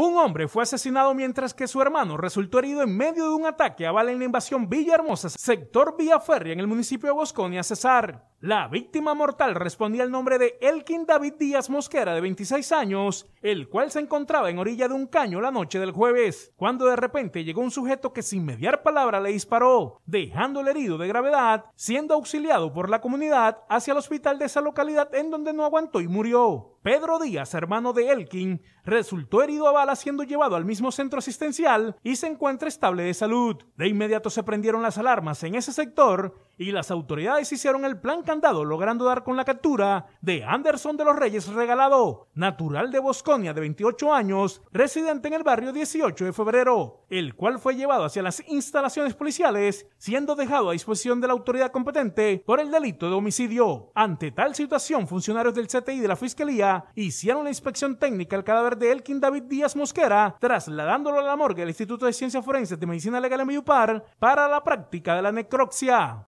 Un hombre fue asesinado mientras que su hermano resultó herido en medio de un ataque a bala en la invasión Villahermosa, sector Vía en el municipio de Bosconia, Cesar. La víctima mortal respondía el nombre de Elkin David Díaz Mosquera, de 26 años, el cual se encontraba en orilla de un caño la noche del jueves, cuando de repente llegó un sujeto que sin mediar palabra le disparó, dejándole herido de gravedad, siendo auxiliado por la comunidad hacia el hospital de esa localidad en donde no aguantó y murió. Pedro Díaz, hermano de Elkin, resultó herido a bala siendo llevado al mismo centro asistencial y se encuentra estable de salud. De inmediato se prendieron las alarmas en ese sector y las autoridades hicieron el plan candado logrando dar con la captura de Anderson de los Reyes Regalado, natural de Bosconia de 28 años, residente en el barrio 18 de febrero, el cual fue llevado hacia las instalaciones policiales, siendo dejado a disposición de la autoridad competente por el delito de homicidio. Ante tal situación, funcionarios del CTI de la Fiscalía hicieron la inspección técnica al cadáver de Elkin David Díaz Mosquera, trasladándolo a la morgue del Instituto de Ciencias Forenses de Medicina Legal en Mayupar para la práctica de la necropsia.